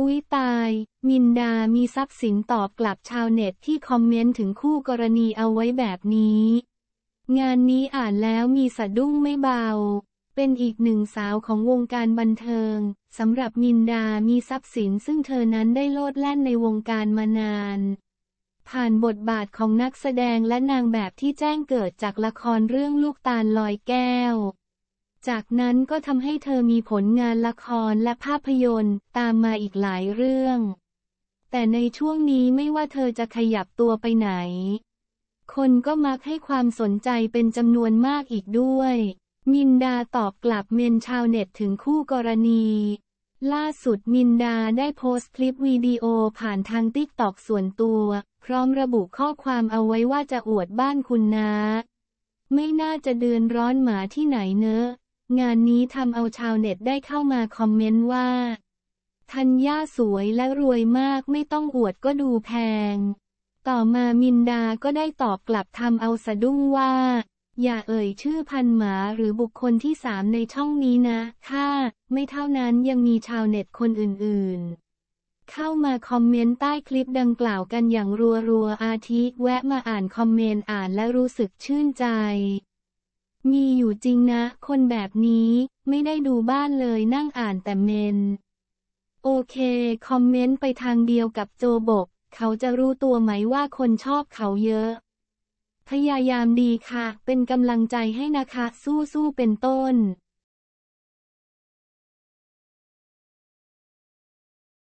อุ๊ยตาย มินดามีทรัพย์สินตอบกลับชาวเน็ตที่คอมเมนต์ถึงคู่กรณีเอาไว้แบบนี้ งานนี้อ่านแล้วมีสะดุ้งไม่เบา เป็นอีกหนึ่งสาวของวงการบันเทิง สำหรับมินดามีทรัพย์สินซึ่งเธอนั้นได้โลดแล่นในวงการมานาน ผ่านบทบาทของนักแสดงและนางแบบที่แจ้งเกิดจากละครเรื่องลูกตาลลอยแก้วจากนั้นก็ทำให้เธอมีผลงานละครและภาพยนตร์ ตามมาอีกหลายเรื่อง แต่ในช่วงนี้ไม่ว่าเธอจะขยับตัวไปไหน คนก็มักให้ความสนใจเป็นจำนวนมากอีกด้วย มินดาตอบกลับเมนชาวเน็ตถึงคู่กรณี ล่าสุดมินดาได้โพสต์คลิปวิดีโอผ่านทางติ๊กตอกส่วนตัว พร้อมระบุข้อความเอาไว้ว่าจะอวดบ้านคุณนะ ไม่น่าจะเดือนร้อนหมาที่ไหนเนอะงานนี้ทำเอาชาวเน็ตได้เข้ามาคอมเมนต์ว่า ทัญญาสวยและรวยมากไม่ต้องอวดก็ดูแพง ต่อมามินดาก็ได้ตอบกลับทำเอาสะดุ้งว่า อย่าเอ่ยชื่อพันหมาหรือบุคคลที่สามในช่องนี้นะถ้าไม่เท่านั้นยังมีชาวเน็ตคนอื่นๆ เข้ามาคอมเมนต์ใต้คลิปดังกล่าวกันอย่างรัวๆอาทิแวะมาอ่านคอมเมนต์อ่านและรู้สึกชื่นใจมีอยู่จริงนะ คนแบบนี้ ไม่ได้ดูบ้านเลยนั่งอ่านแต่เมน โอเค คอมเมนต์ไปทางเดียวกับโจบก เขาจะรู้ตัวไหมว่าคนชอบเขาเยอะ พยายามดีค่ะ เป็นกำลังใจให้นะคะ สู้ๆเป็นต้น